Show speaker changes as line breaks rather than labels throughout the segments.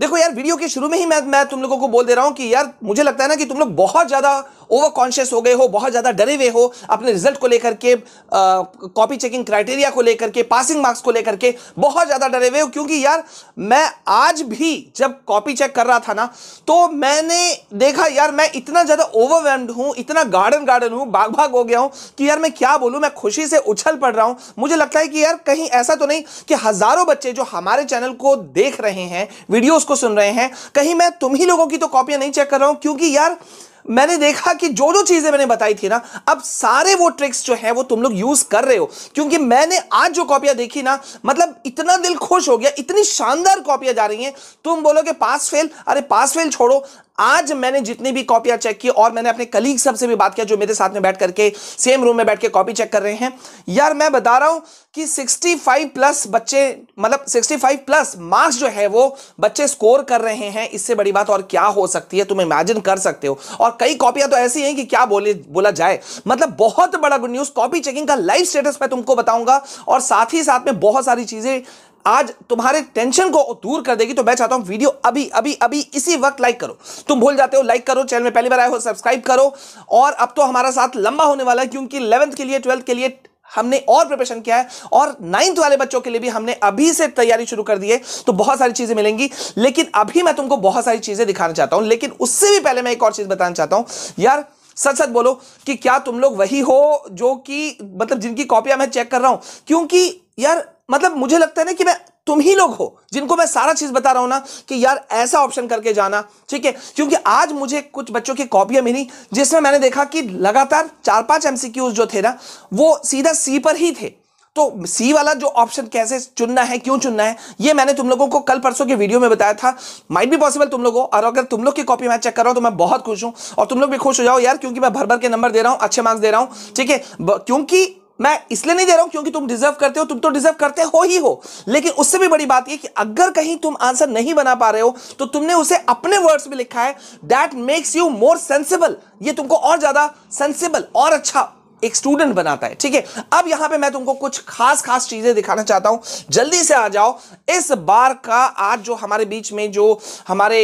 देखो यार वीडियो के शुरू में ही मैं मैं तुम लोगों को बोल दे रहा हूं कि यार मुझे लगता है ना कि तुम लोग बहुत ज़्यादा ओवर कॉन्शियस हो गए हो बहुत ज़्यादा डरे हुए हो अपने रिजल्ट को लेकर के कॉपी चेकिंग क्राइटेरिया को लेकर के पासिंग मार्क्स को लेकर के बहुत ज़्यादा डरे हुए हो क्योंकि यार मैं आज भी जब कॉपी चेक कर रहा था ना तो मैंने देखा यार मैं इतना ज़्यादा ओवरवेम्ड हूं इतना गार्डन गार्डन हूं बाग भाग हो गया हूं कि यार मैं क्या बोलूँ मैं खुशी से उछल पड़ रहा हूं मुझे लगता है कि यार कहीं ऐसा तो नहीं कि हज़ारों बच्चे जो हमारे चैनल को देख रहे हैं वीडियोज़ को सुन रहे हैं कहीं मैं तुम ही लोगों की तो कॉपियां नहीं चेक कर रहा हूं क्योंकि यार मैंने देखा कि जो जो चीजें मैंने बताई थी ना अब सारे वो ट्रिक्स जो है वो तुम लोग यूज कर रहे हो क्योंकि मैंने आज जो कॉपियां देखी ना मतलब इतना दिल खुश हो गया इतनी शानदार कॉपियां जा रही हैं तुम बोलोगे पास फेल अरे पास फेल छोड़ो आज मैंने जितनी भी कॉपियां चेक की और मैंने अपने कलीग सबसे भी बात किया जो मेरे साथ में बैठ करके सेम रूम में बैठ के कॉपी चेक कर रहे हैं यार मैं बता रहा हूं कि 65 प्लस बच्चे मतलब 65 प्लस मार्क्स जो है वो बच्चे स्कोर कर रहे हैं इससे बड़ी बात और क्या हो सकती है तुम इमेजिन कर सकते हो और कई कॉपियां तो ऐसी हैं कि क्या बोले बोला जाए मतलब बहुत बड़ा गुड न्यूज कॉपी चेकिंग का लाइव स्टेटस मैं तुमको बताऊंगा और साथ ही साथ में बहुत सारी चीजें आज तुम्हारे टेंशन को दूर कर देगी तो मैं चाहता हूं वीडियो अभी अभी अभी इसी वक्त लाइक करो तुम भूल जाते हो लाइक करो चैनल में पहली बार आए हो सब्सक्राइब करो और अब तो हमारा साथ लंबा होने वाला है क्योंकि इलेवंथ के लिए ट्वेल्थ के लिए हमने और प्रिपरेशन किया है और नाइन्थ वाले बच्चों के लिए भी हमने अभी से तैयारी शुरू कर दी है तो बहुत सारी चीज़ें मिलेंगी लेकिन अभी मैं तुमको बहुत सारी चीज़ें दिखाना चाहता हूं लेकिन उससे भी पहले मैं एक और चीज़ बताना चाहता हूं यार सच सच बोलो कि क्या तुम लोग वही हो जो कि मतलब जिनकी कॉपियां मैं चेक कर रहा हूं क्योंकि यार मतलब मुझे लगता है ना कि मैं तुम ही लोग हो जिनको मैं सारा चीज बता रहा हूं ना कि यार ऐसा ऑप्शन करके जाना ठीक है क्योंकि आज मुझे कुछ बच्चों की कॉपियां मिली जिसमें मैंने देखा कि लगातार चार पांच एमसीक्यूज जो थे ना वो सीधा सी पर ही थे तो सी वाला जो ऑप्शन कैसे चुनना है क्यों चुनना है ये मैंने तुम लोगों को कल परसों के वीडियो में बताया था माइट भी पॉसिबल तुम लोगों और अगर तुम लोग की कॉपी मैं चेक कर रहा हूं तो मैं बहुत खुश हूं और तुम लोग भी खुश हो जाओ यार क्योंकि मैं भर भर के नंबर दे रहा हूं अच्छे मार्क्स दे रहा हूं ठीक है क्योंकि मैं इसलिए नहीं दे रहा हूं क्योंकि तुम डिजर्व करते हो तुम तो डिजर्व करते हो ही हो लेकिन उससे भी बड़ी बात यह कि अगर कहीं तुम आंसर नहीं बना पा रहे हो तो तुमने उसे अपने वर्ड्स में लिखा है that makes you more sensible ये तुमको और ज्यादा सेंसिबल और अच्छा एक स्टूडेंट बनाता है ठीक है अब यहां पे मैं तुमको कुछ खास खास चीजें दिखाना चाहता हूं जल्दी से आ जाओ इस बार का आज जो हमारे बीच में जो हमारे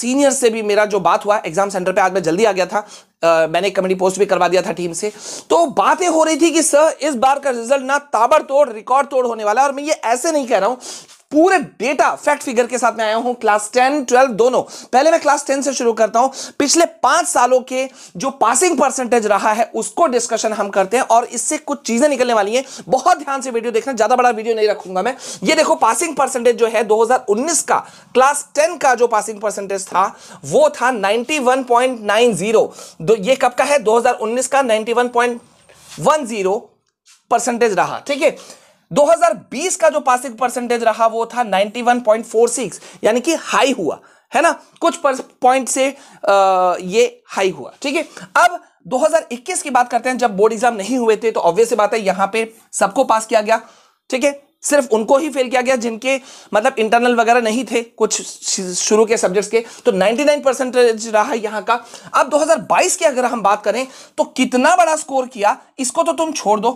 सीनियर से भी मेरा जो बात हुआ एग्जाम सेंटर पे आज मैं जल्दी आ गया था आ, मैंने कमेटी पोस्ट भी करवा दिया था टीम से तो बातें हो रही थी कि सर इस बार का रिजल्ट ना ताबड़तोड़ रिकॉर्ड तोड़ होने वाला है और मैं ये ऐसे नहीं कह रहा हूं पूरे डेटा फैक्ट फिगर के साथ में आया हूं क्लास टेन ट्वेल्व दोनों पहले मैं क्लास टेन से शुरू करता हूं पिछले पांच सालों के जो पासिंग परसेंटेज रहा है उसको डिस्कशन हम करते हैं और इससे कुछ चीजें निकलने वाली हैं बहुत ध्यान से वीडियो देखना ज्यादा बड़ा वीडियो नहीं रखूंगा मैं ये देखो पासिंग परसेंटेज जो है दो का क्लास टेन का जो पासिंग परसेंटेज था वो था नाइनटी ये कब का है दो का 91.10 परसेंटेज रहा ठीक है 2020 का जो पासिंग परसेंटेज रहा वो था 91.46 यानी कि हाई हुआ है ना कुछ पॉइंट से आ, ये हाई हुआ ठीक है अब 2021 की बात करते हैं जब बोर्ड एग्जाम नहीं हुए थे तो ऑब्वियस बात है यहां पे सबको पास किया गया ठीक है सिर्फ उनको ही फेल किया गया जिनके मतलब इंटरनल वगैरह नहीं थे कुछ शुरू के सब्जेक्ट्स के तो 99 परसेंटेज रहा यहां का अब 2022 की अगर हम बात करें तो कितना बड़ा स्कोर किया इसको तो तुम छोड़ दो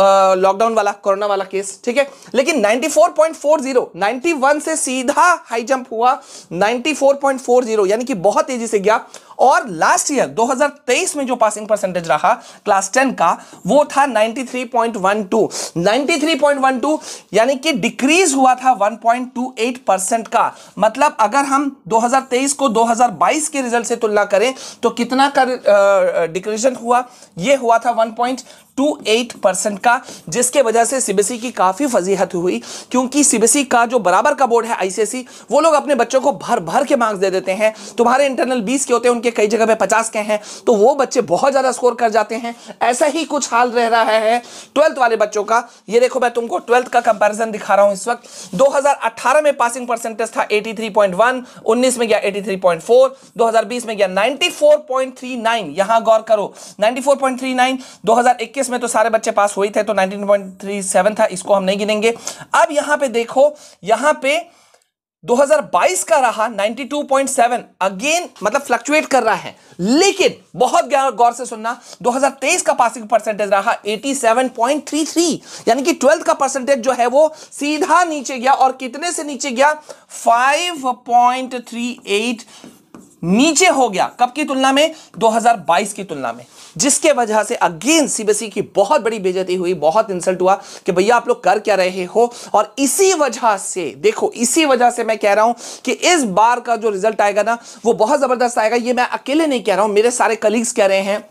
लॉकडाउन वाला कोरोना वाला केस ठीक है लेकिन 94.40 91 से सीधा हाई जंप हुआ 94.40 यानी कि बहुत तेजी से गया और लास्ट ईयर 2023 में जो पासिंग परसेंटेज रहा क्लास 10 का वो था 93.12 93.12 यानी कि डिक्रीज हुआ था 1.28 परसेंट का मतलब अगर हम 2023 को 2022 के रिजल्ट से तुलना करें तो कितना का डिक्रीजन हुआ ये हुआ था 1. 28 परसेंट का जिसके वजह से सीबीएसई की काफ़ी फजीहत हुई क्योंकि सीबीएसई का जो बराबर का बोर्ड है आईसीएसई वो लोग अपने बच्चों को भर भर के मार्क्स दे देते हैं तुम्हारे इंटरनल बीस के होते हैं उनके के कई जगह पे पचास के हैं तो वो बच्चे बहुत ज़्यादा स्कोर कर जाते हैं ऐसा ही कुछ हाल रह रहा है ट्वेल्थ वाले बच्चों का ये देखो मैं तुमको ट्वेल्थ का कंपेरिजन दिखा रहा हूं इस वक्त दो में पासिंग परसेंटेज था 83.1 19 में गया 83.4 2020 में गया 94.39 यहां गौर करो नाइनटी 2021 में तो सारे बच्चे पास हुए थे तो 19.37 था इसको हम नहीं गिनेंगे अब यहां पे देखो यहां पे 2022 का रहा 92.7 अगेन मतलब फ्लक्चुएट कर रहा है लेकिन बहुत गौर से सुनना 2023 का पासिंग परसेंटेज रहा 87.33 यानी कि ट्वेल्थ का परसेंटेज जो है वो सीधा नीचे गया और कितने से नीचे गया 5.38 नीचे हो गया कब की तुलना में 2022 की तुलना में जिसके वजह से अगेन सीबीएसई e की बहुत बड़ी बेजती हुई बहुत इंसल्ट हुआ कि भैया आप लोग कर क्या रहे हो और इसी वजह से देखो इसी वजह से मैं कह रहा हूं कि इस बार का जो रिजल्ट आएगा ना वो बहुत जबरदस्त आएगा ये मैं अकेले नहीं कह रहा हूं मेरे सारे कलीग्स कह रहे हैं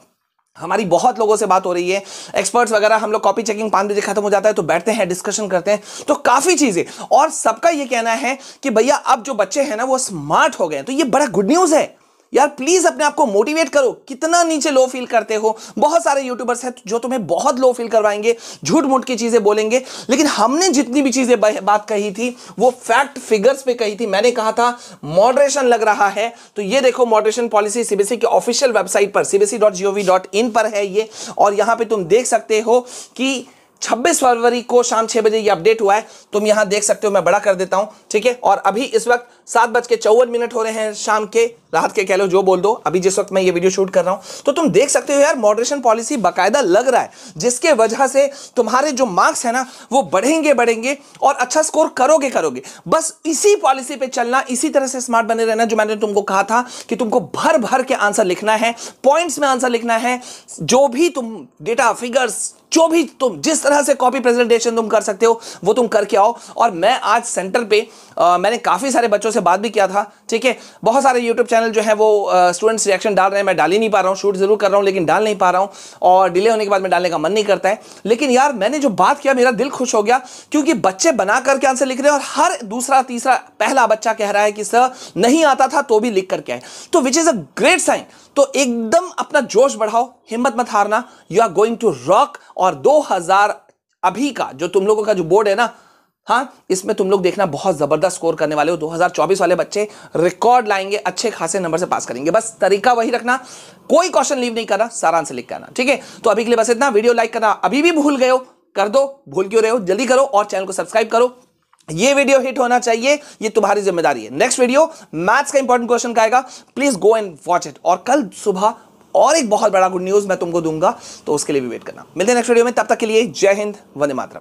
हमारी बहुत लोगों से बात हो रही है एक्सपर्ट्स वगैरह हम लोग कॉपी चेकिंग पाँच बजे खत्म हो जाता है तो बैठते हैं डिस्कशन करते हैं तो काफ़ी चीज़ें और सबका ये कहना है कि भैया अब जो बच्चे हैं ना वो स्मार्ट हो गए तो ये बड़ा गुड न्यूज़ है यार प्लीज अपने आप को मोटिवेट करो कितना नीचे लो फील करते हो बहुत सारे यूट्यूबर्स हैं जो तुम्हें बहुत लो फील करवाएंगे झूठ मूठ की चीजें बोलेंगे लेकिन हमने जितनी भी चीजें बात कही थी वो फैक्ट फिगर्स पे कही थी मैंने कहा था मॉडरेशन लग रहा है तो ये देखो मॉडरेशन पॉलिसी सीबीएसई की ऑफिशियल वेबसाइट पर सीबीएसई पर है ये और यहां पर तुम देख सकते हो कि 26 फरवरी को शाम छह बजे ये अपडेट हुआ है तुम यहां देख सकते हो मैं बड़ा कर देता हूं ठीक है और अभी इस वक्त सात बज के चौवन मिनट हो रहे हैं शाम के रात के कह लो जो बोल दो अभी जिस वक्त मैं ये वीडियो शूट कर रहा हूं तो तुम देख सकते हो यार मॉडरेशन पॉलिसी बाकायदा लग रहा है जिसके वजह से तुम्हारे जो मार्क्स है ना वो बढ़ेंगे बढ़ेंगे और अच्छा स्कोर करोगे करोगे बस इसी पॉलिसी पे चलना इसी तरह से स्मार्ट बने रहना जो मैंने तुमको कहा था कि तुमको भर भर के आंसर लिखना है पॉइंट्स में आंसर लिखना है जो भी तुम डेटा फिगर्स जो भी तुम जिस तरह से कॉपी प्रेजेंटेशन तुम कर सकते हो वो तुम करके आओ और मैं आज सेंटर पे आ, मैंने काफ़ी सारे बच्चों से बात भी किया था ठीक है बहुत सारे यूट्यूब चैनल जो है वो स्टूडेंट्स रिएक्शन डाल रहे हैं मैं डाल ही नहीं पा रहा हूँ शूट जरूर कर रहा हूँ लेकिन डाल नहीं पा रहा हूँ और डिले होने के बाद मैं डालने का मन नहीं करता है लेकिन यार मैंने जो बात किया मेरा दिल खुश हो गया क्योंकि बच्चे बना करके आंसर लिख रहे हैं और हर दूसरा तीसरा पहला बच्चा कह रहा है कि सर नहीं आता था तो भी लिख करके आए तो which is a great sign तो एकदम अपना जोश बढ़ाओ हिम्मत मत हारना you are going to rock और 2000 अभी का जो तुम लोगों का जो बोर्ड है ना हाँ इसमें तुम लोग देखना बहुत ज़बरदस्त स्कोर करने वाले हो 2024 वाले बच्चे रिकॉर्ड लाएंगे अच्छे खासे नंबर से पास करेंगे बस तरीका वही रखना कोई क्वेश्चन लीव नहीं करना सारा आंसर लिख करना ठीक है तो अभी के लिए बस इतना वीडियो लाइक करना अभी भी भूल गए हो कर दो भूल क्यों रहे हो जल्दी करो और चैनल को सब्सक्राइब करो ये वीडियो हिट होना चाहिए ये तुम्हारी जिम्मेदारी है नेक्स्ट वीडियो मैथ्स का इंपॉर्टेंट क्वेश्चन का आएगा please go and watch it और कल सुबह और एक बहुत बड़ा गुड न्यूज़ मैं तुमको दूंगा तो उसके लिए भी वेट करना मिलते हैं नेक्स्ट वीडियो में तब तक के लिए जय हिंद वंदे मातरम